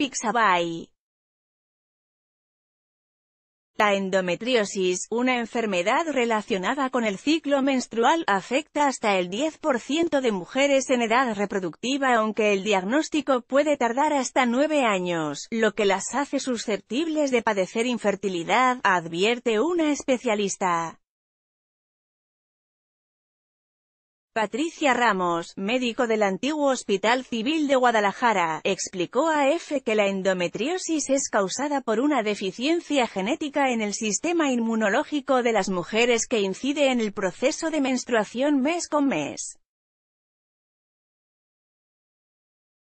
Pixabay. La endometriosis, una enfermedad relacionada con el ciclo menstrual, afecta hasta el 10% de mujeres en edad reproductiva aunque el diagnóstico puede tardar hasta 9 años, lo que las hace susceptibles de padecer infertilidad, advierte una especialista. Patricia Ramos, médico del antiguo Hospital Civil de Guadalajara, explicó a EFE que la endometriosis es causada por una deficiencia genética en el sistema inmunológico de las mujeres que incide en el proceso de menstruación mes con mes.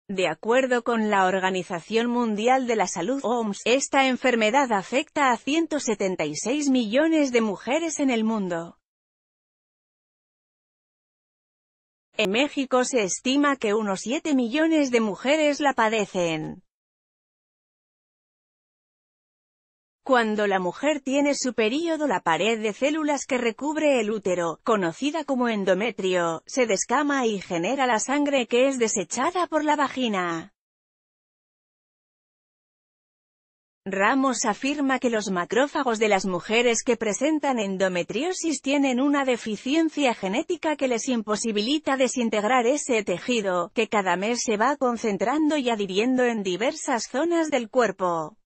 De acuerdo con la Organización Mundial de la Salud OMS, esta enfermedad afecta a 176 millones de mujeres en el mundo. En México se estima que unos 7 millones de mujeres la padecen. Cuando la mujer tiene su período la pared de células que recubre el útero, conocida como endometrio, se descama y genera la sangre que es desechada por la vagina. Ramos afirma que los macrófagos de las mujeres que presentan endometriosis tienen una deficiencia genética que les imposibilita desintegrar ese tejido, que cada mes se va concentrando y adhiriendo en diversas zonas del cuerpo.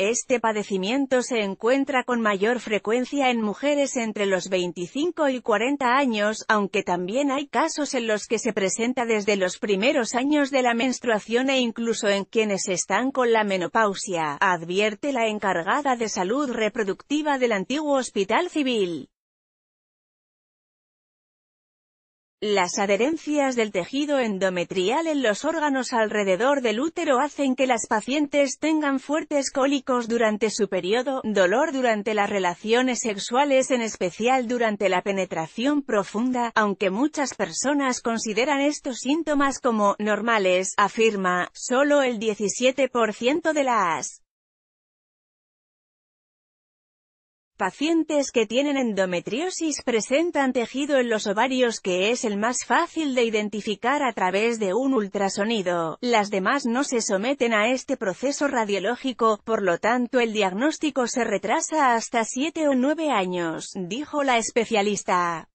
Este padecimiento se encuentra con mayor frecuencia en mujeres entre los 25 y 40 años, aunque también hay casos en los que se presenta desde los primeros años de la menstruación e incluso en quienes están con la menopausia, advierte la encargada de salud reproductiva del antiguo Hospital Civil. Las adherencias del tejido endometrial en los órganos alrededor del útero hacen que las pacientes tengan fuertes cólicos durante su periodo, dolor durante las relaciones sexuales en especial durante la penetración profunda, aunque muchas personas consideran estos síntomas como «normales», afirma, solo el 17% de las Pacientes que tienen endometriosis presentan tejido en los ovarios que es el más fácil de identificar a través de un ultrasonido. Las demás no se someten a este proceso radiológico, por lo tanto el diagnóstico se retrasa hasta 7 o 9 años, dijo la especialista.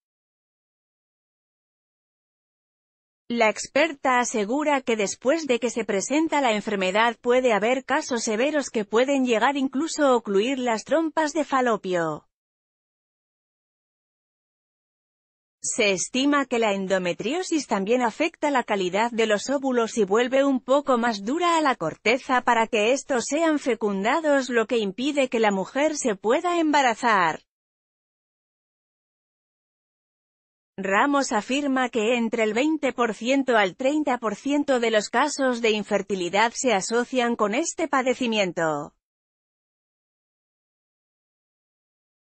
La experta asegura que después de que se presenta la enfermedad puede haber casos severos que pueden llegar incluso a ocluir las trompas de falopio. Se estima que la endometriosis también afecta la calidad de los óvulos y vuelve un poco más dura a la corteza para que estos sean fecundados lo que impide que la mujer se pueda embarazar. Ramos afirma que entre el 20% al 30% de los casos de infertilidad se asocian con este padecimiento.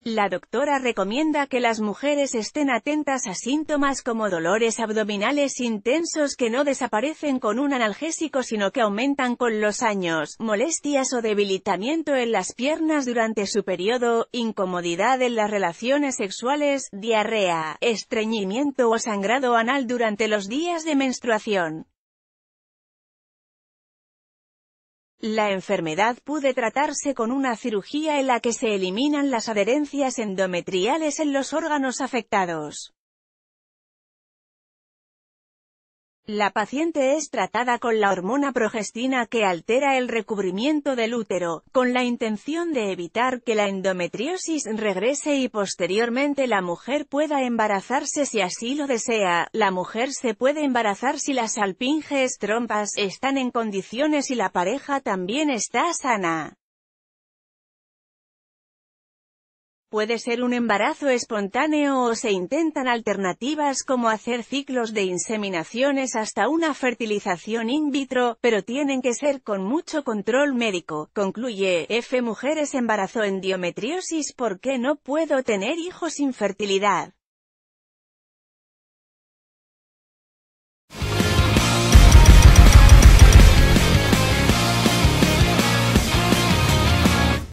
La doctora recomienda que las mujeres estén atentas a síntomas como dolores abdominales intensos que no desaparecen con un analgésico sino que aumentan con los años, molestias o debilitamiento en las piernas durante su periodo, incomodidad en las relaciones sexuales, diarrea, estreñimiento o sangrado anal durante los días de menstruación. La enfermedad puede tratarse con una cirugía en la que se eliminan las adherencias endometriales en los órganos afectados. La paciente es tratada con la hormona progestina que altera el recubrimiento del útero, con la intención de evitar que la endometriosis regrese y posteriormente la mujer pueda embarazarse si así lo desea. La mujer se puede embarazar si las alpinges trompas están en condiciones y la pareja también está sana. Puede ser un embarazo espontáneo o se intentan alternativas como hacer ciclos de inseminaciones hasta una fertilización in vitro, pero tienen que ser con mucho control médico. Concluye, F. Mujeres embarazó en diometriosis ¿Por qué no puedo tener hijos sin fertilidad?